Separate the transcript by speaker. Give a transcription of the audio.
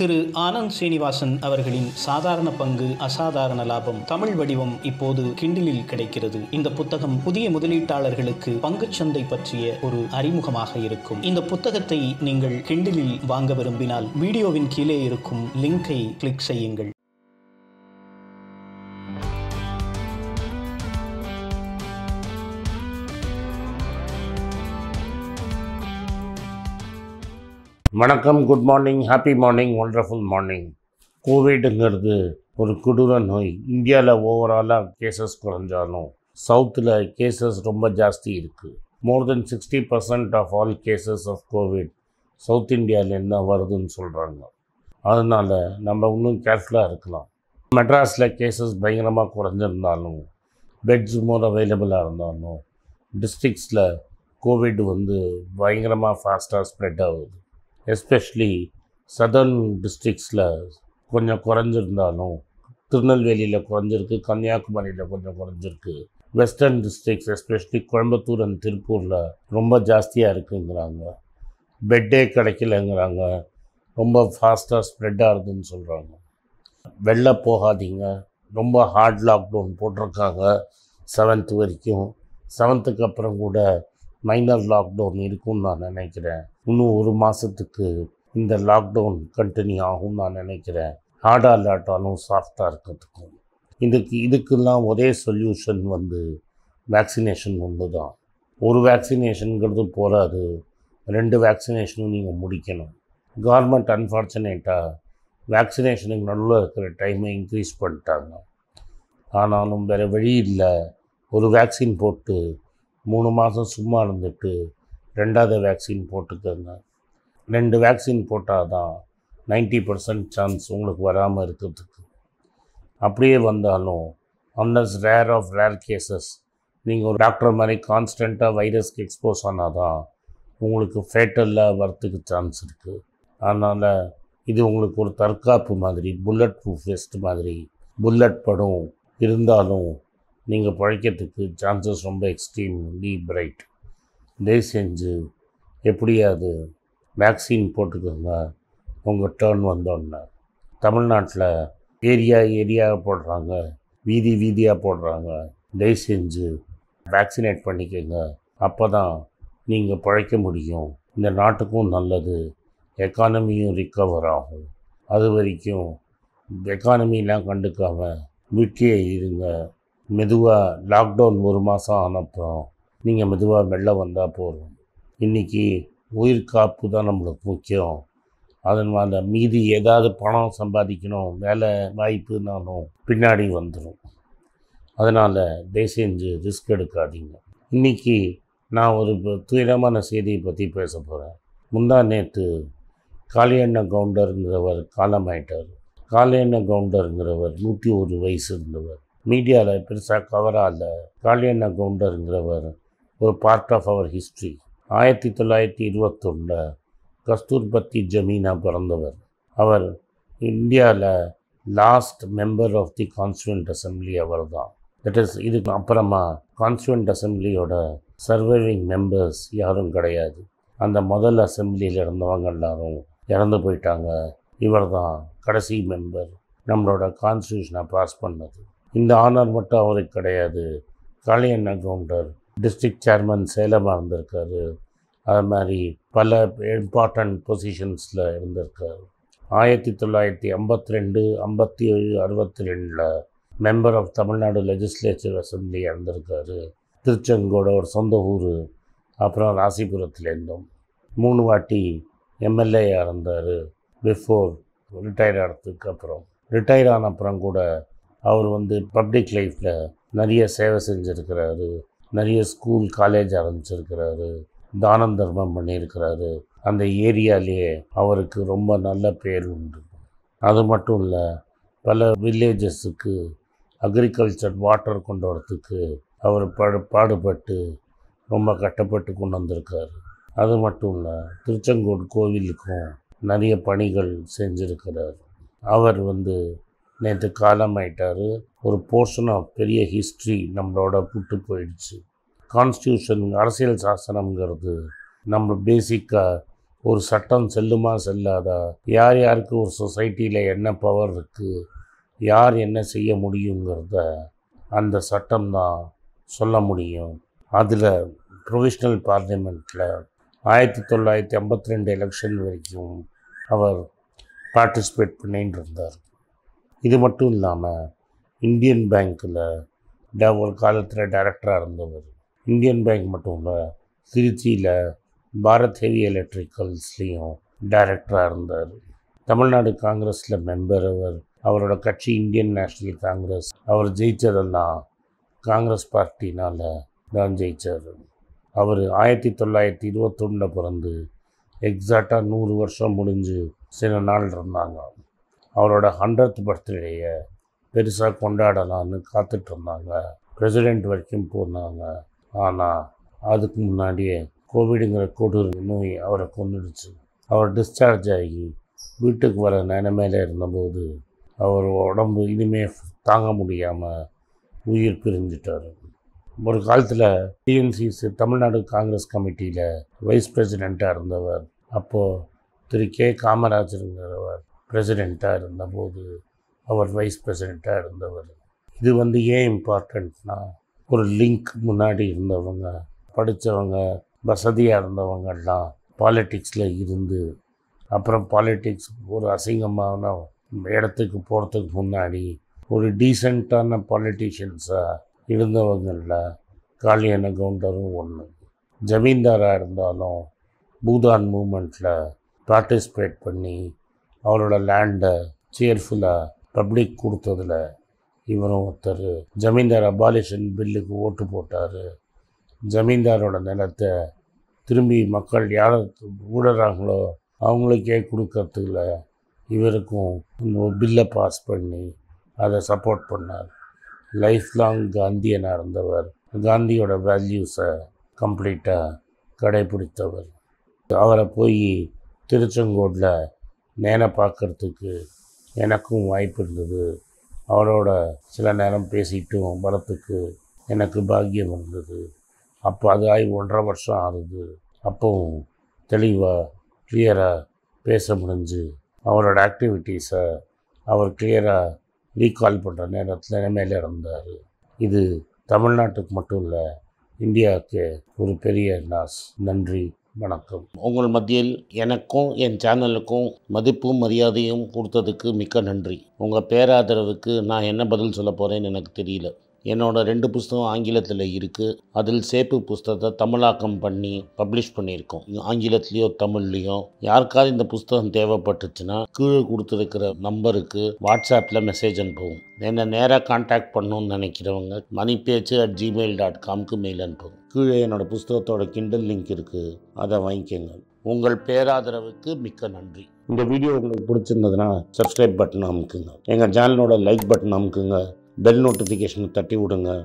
Speaker 1: திரு ஆனந்த் சீனிவாசன் அவர்களின் சாதாரண பங்கு அசாதாரண லாபம் தமிழ் வடிவம் இப்போது கிண்டிலில் கிடைக்கிறது இந்த புத்தகம் புதிய முதலீட்டாளர்களுக்கு சந்தை பற்றிய ஒரு அறிமுகமாக இருக்கும் இந்த புத்தகத்தை நீங்கள் கிண்டிலில் வாங்க விரும்பினால் வீடியோவின் கீழே இருக்கும் லிங்கை கிளிக் செய்யுங்கள் வணக்கம் good morning happy morning wonderful morning கோவிடுங்கிறது ஒரு கொடூர நோய் இந்தியாவில் ஓவராலாக கேசஸ் குறைஞ்சாலும் சவுத்தில் கேசஸ் ரொம்ப ஜாஸ்தி இருக்குது more than sixty percent of all cases of Covid south இந்தியாவிலேருந்து தான் வருதுன்னு சொல்கிறாங்க அதனால் நம்ம இன்னும் கேர்ஃபுல்லாக இருக்கலாம் மெட்ராஸில் கேசஸ் பயங்கரமாக குறைஞ்சிருந்தாலும் பெட்ஸ் மோர் அவைலபிளாக இருந்தாலும் டிஸ்ட்ரிக்ஸில் கோவிட் வந்து பயங்கரமாக ஃபாஸ்ட்டாக ஸ்ப்ரெட் ஆகுது எஸ்பெஷலி சதர்ன் டிஸ்ட்ரிக்ஸில் கொஞ்சம் குறைஞ்சிருந்தாலும் திருநெல்வேலியில் குறைஞ்சிருக்கு கன்னியாகுமரியில் கொஞ்சம் குறைஞ்சிருக்கு western districts especially Coimbatore and திருப்பூரில் ரொம்ப ஜாஸ்தியாக இருக்குங்கிறாங்க பெட்டே கிடைக்கலங்கிறாங்க ரொம்ப ஃபாஸ்ட்டாக ஸ்ப்ரெட் ஆகுதுன்னு சொல்கிறாங்க வெளில போகாதீங்க ரொம்ப ஹார்ட் லாக்டவுன் போட்டிருக்காங்க செவன்த் வரைக்கும் செவன்த்துக்கு அப்புறம் கூட மைனர் லாக்டவுன் இருக்கும்னு நான் நினைக்கிறேன் இன்னும் ஒரு மாதத்துக்கு இந்த லாக்டவுன் கண்டினியூ ஆகும் நான் நினைக்கிறேன் ஆடா இல்லாட்டாலும் சாஃப்டாக இருக்கிறதுக்கும் இதுக்கு இதுக்கெல்லாம் ஒரே சொல்யூஷன் வந்து வேக்சினேஷன் ஒன்று தான் ஒரு வேக்சினேஷனுங்கிறது போகாது ரெண்டு வேக்சினேஷனும் நீங்கள் முடிக்கணும் கவர்மெண்ட் அன்ஃபார்ச்சுனேட்டாக வேக்சினேஷனுக்கு நடுவில் இருக்கிற டைமை இன்க்ரீஸ் பண்ணிட்டாங்க ஆனாலும் வேறு வழி இல்லை ஒரு வேக்சின் போட்டு மூணு மாதம் சும்மா இருந்துட்டு ரெண்டாவது வேக்சின் போட்டுக்கோங்க ரெண்டு வேக்சின் போட்டால் தான் நைன்ட்டி பர்சன்ட் சான்ஸ் உங்களுக்கு வராமல் இருக்கிறதுக்கு அப்படியே வந்தாலும் unless rare of rare cases நீங்கள் ஒரு டாக்டர் மாதிரி கான்ஸ்டண்ட்டாக வைரஸ்க்கு எக்ஸ்போஸ் ஆனால் தான் உங்களுக்கு ஃபேட்டலில் வரத்துக்கு சான்ஸ் இருக்குது அதனால் இது உங்களுக்கு ஒரு தற்காப்பு மாதிரி புல்லட் ப்ரூஃப் வெஸ்ட் மாதிரி புல்லட் படம் இருந்தாலும் நீங்கள் பழைக்கிறதுக்கு சான்சஸ் ரொம்ப எக்ஸ்ட்ரீம் லீ பிரைட் தயவு செஞ்சு எப்படியாவது வேக்சின் போட்டுக்கோங்க உங்கள் டேர்ன் வந்தோன்னே தமிழ்நாட்டில் ஏரியா ஏரியா போடுறாங்க வீதி வீதியாக போடுறாங்க தயவு செஞ்சு வேக்சினேட் பண்ணிக்கோங்க அப்போ தான் நீங்கள் பழைக்க முடியும் இந்த நாட்டுக்கும் நல்லது எக்கானமியும் ரிக்கவர் ஆகும் அது வரைக்கும் எக்கானமிலாம் கண்டுக்காமல் வீட்டிலே இருங்க மெதுவாக லாக்டவுன் ஒரு மாதம் ஆனப்புறம் நீங்கள் மெதுவாக வெளில வந்தால் போதும் இன்றைக்கி உயிர் காப்பு தான் நம்மளுக்கு முக்கியம் அதன் அந்த மீதி ஏதாவது பணம் சம்பாதிக்கணும் வேலை வாய்ப்புனாலும் பின்னாடி வந்துடும் அதனால் தயவுசெஞ்சு ரிஸ்க் எடுக்காதீங்க இன்றைக்கி நான் ஒரு துயரமான செய்தியை பற்றி பேச போகிறேன் முந்தா நேற்று காளியண்ண கவுண்டருங்கிறவர் காலமாயிட்டார் காளியண்ண கவுண்டருங்கிறவர் நூற்றி ஒரு வயசு இருந்தவர் மீடியாவில் பெருசாக கவராக ஆகல காளியண்ணா கவுண்டருங்கிறவர் ஒரு பார்ட் ஆஃப் அவர் ஹிஸ்ட்ரி ஆயிரத்தி தொள்ளாயிரத்தி இருபத்தொன்னில் கஸ்தூர்பத்தி ஜமீனா பிறந்தவர் அவர் இந்தியாவில் last member of the constituent assembly அவர் தான் தட் இஸ் இதுக்கு அப்புறமா கான்ஸ்டுவன்ட் அசம்பிளியோட சர்வைவிங் மெம்பர்ஸ் யாரும் கிடையாது அந்த முதல் அசம்பிளியில் இருந்தவங்க எல்லாரும் இறந்து போயிட்டாங்க இவர் தான் கடைசி மெம்பர் நம்மளோட கான்ஸ்டியூஷனை பாஸ் பண்ணது இந்த ஆனர் மட்டும் அவருக்கு கிடையாது காளியண்ண கவுண்டர் டிஸ்ட்ரிக்ட் சேர்மன் சேலமாக இருந்திருக்காரு அது மாதிரி பல இம்பார்ட்டண்ட் பொசிஷன்ஸில் இருந்திருக்கார் ஆயிரத்தி தொள்ளாயிரத்தி ஐம்பத்தி ரெண்டு ஐம்பத்தி ஏழு அறுபத்தி ரெண்டில் member of Tamil Nadu legislature assembly இருந்திருக்காரு திருச்செங்கோட ஒரு சொந்த ஊர் அப்புறம் ராசிபுரத்தில் இருந்தோம் மூணு வாட்டி எம்எல்ஏயாக இருந்தார் பிஃபோர் ரிட்டையர் ஆனதுக்கு அப்புறம் ரிட்டையர் ஆன அப்புறம் கூட அவர் வந்து பப்ளிக் லைஃப்பில் நிறைய சேவை செஞ்சுருக்கிறாரு நிறைய ஸ்கூல் காலேஜ் ஆரம்பிச்சிருக்கிறாரு தானம் தர்மம் பண்ணியிருக்கிறாரு அந்த ஏரியாலேயே அவருக்கு ரொம்ப நல்ல பேர் உண்டு அது மட்டும் இல்லை பல வில்லேஜஸுக்கு அக்ரிகல்ச்சர் வாட்டர் கொண்டு வரத்துக்கு அவர் பாடு பாடுபட்டு ரொம்ப கட்டப்பட்டு கொண்டு வந்திருக்கார் அது மட்டும் இல்லை திருச்செங்கோடு கோவிலுக்கும் நிறைய பணிகள் செஞ்சுருக்கிறார் அவர் வந்து நேற்று காலம் ஆயிட்டார் ஒரு போர்ஷன் ஆஃப் பெரிய ஹிஸ்ட்ரி நம்மளோட புட்டு போயிடுச்சு கான்ஸ்டியூஷன் அரசியல் சாசனங்கிறது நம்ம பேசிக்காக ஒரு சட்டம் செல்லுமா செல்லாதா யார் யாருக்கு ஒரு சொசைட்டியில் என்ன பவர் இருக்குது யார் என்ன செய்ய முடியுங்கிறத அந்த சட்டம் தான் சொல்ல முடியும் அதில் ப்ரொவிஷ்னல் பார்லிமெண்ட்டில் ஆயிரத்தி தொள்ளாயிரத்தி ஐம்பத்தி ரெண்டு எலெக்ஷன் வரைக்கும் அவர் பார்ட்டிசிபேட் பண்ணிகிட்டு இருந்தார் இது மட்டும் இல்லாமல் இந்தியன் பேங்க்கில் ஒரு காலத்தில் டைரக்டராக இருந்தவர் இந்தியன் பேங்க் மட்டும் இல்லை திருச்சியில் பாரத் ஹெவி எலக்ட்ரிக்கல்ஸ்லேயும் டைரக்டராக இருந்தார் தமிழ்நாடு காங்கிரஸில் மெம்பர் அவர் அவரோட கட்சி இந்தியன் நேஷ்னல் காங்கிரஸ் அவர் ஜெயித்ததெல்லாம் காங்கிரஸ் பார்ட்டினால் தான் ஜெயித்தார் அவர் ஆயிரத்தி தொள்ளாயிரத்தி இருபத்தொன்னில் பிறந்து எக்ஸாக்டாக நூறு வருஷம் முடிஞ்சு சில நாள் இருந்தாங்க அவரோட ஹண்ட்ரட் பர்த்டேயை பெருசாக கொண்டாடலான்னு காத்துட்டு இருந்தாங்க பிரசிடெண்ட் வரைக்கும் போனாங்க ஆனால் அதுக்கு முன்னாடியே கோவிடுங்கிற கொடூர நோய் அவரை கொண்டுடுச்சு அவர் டிஸ்சார்ஜ் ஆகி வீட்டுக்கு வர நிலைமையில் இருந்தபோது அவர் உடம்பு இனிமே தாங்க முடியாமல் உயிர் பிரிஞ்சிட்டார் ஒரு காலத்தில் டிஎன்சிசி தமிழ்நாடு காங்கிரஸ் கமிட்டியில் வைஸ் பிரசிடெண்ட்டாக இருந்தவர் அப்போது திரு கே காமராஜருங்கிறவர் பிரசிடெண்ட்டாக இருந்தபோது அவர் வைஸ் பிரசிடெண்ட்டாக இருந்தவர் இது வந்து ஏன் இம்பார்ட்டண்ட்னா ஒரு லிங்க் முன்னாடி இருந்தவங்க படித்தவங்க வசதியாக இருந்தவங்கெல்லாம் பாலிட்டிக்ஸில் இருந்து அப்புறம் பாலிட்டிக்ஸ் ஒரு அசிங்கமான இடத்துக்கு போகிறதுக்கு முன்னாடி ஒரு டீசெண்டான பாலிட்டிஷியன்ஸாக இருந்தவங்களில் காலியான கவுண்டரும் ஒன்று ஜமீன்தாராக இருந்தாலும் பூதான் மூமெண்ட்டில் பார்ட்டிசிபேட் பண்ணி அவரோட லேண்டை சியர்ஃபுல்லாக பப்ளிக் கொடுத்ததில் இவரும் ஒருத்தர் ஜமீன்தார் அபாலிஷன் பில்லுக்கு ஓட்டு போட்டார் ஜமீன்தாரோட நிலத்தை திரும்பி மக்கள் யார் ஊடுறாங்களோ அவங்களுக்கே கொடுக்கறதுல இவருக்கும் பில்லை பாஸ் பண்ணி அதை சப்போர்ட் பண்ணார் லைஃப் லாங் காந்தியனாக இருந்தவர் காந்தியோட வேல்யூஸை கம்ப்ளீட்டாக கடைபிடித்தவர் அவரை போய் திருச்செங்கோட்டில் நேனை பார்க்குறதுக்கு எனக்கும் வாய்ப்பு இருந்தது அவரோட சில நேரம் பேசிட்டும் வரத்துக்கு எனக்கு பாக்கியம் இருந்தது அப்போ அது ஆகி ஒன்றரை வருஷம் ஆகுது அப்போவும் தெளிவாக கிளியராக பேச முடிஞ்சு அவரோட ஆக்டிவிட்டீஸை அவர் கிளியராக ரீகால் பண்ணுற நேரத்தில் இனிமேல் இருந்தார் இது தமிழ்நாட்டுக்கு மட்டும் இல்லை இந்தியாவுக்கு ஒரு பெரிய நாஸ் நன்றி வணக்கம் உங்கள் மத்தியில் எனக்கும் என் சேனலுக்கும் மதிப்பும் மரியாதையும் கொடுத்ததுக்கு மிக்க நன்றி உங்கள் பேராதரவுக்கு நான் என்ன பதில் சொல்ல போகிறேன்னு எனக்கு தெரியல என்னோட ரெண்டு புஸ்தகம் ஆங்கிலத்தில் இருக்குது அதில் சேப்பு புஸ்தகத்தை தமிழாக்கம் பண்ணி பப்ளிஷ் பண்ணியிருக்கோம் ஆங்கிலத்திலையோ தமிழ்லேயோ யாருக்காவது இந்த புஸ்தகம் தேவைப்பட்டுச்சுன்னா கீழே கொடுத்துருக்கிற நம்பருக்கு வாட்ஸ்அப்பில் மெசேஜ் அனுப்புவோம் என்னை நேராக காண்டாக்ட் பண்ணணும்னு நினைக்கிறவங்க பேச்சு அட் ஜிமெயில் டாட் காம்க்கு மெயில் அனுப்புவோம் கீழே என்னோடய புஸ்தகத்தோட கிண்டல் லிங்க் இருக்குது அதை வாங்கிக்கோங்க உங்கள் பேராதரவுக்கு மிக்க நன்றி இந்த வீடியோ உங்களுக்கு பிடிச்சிருந்ததுன்னா சப்ஸ்கிரைப் பட்டன் அமுக்குங்க எங்கள் சேனலோட லைக் பட்டன் அமுக்குங்க பெல் நோட்டிஃபிகேஷனை தட்டி விடுங்க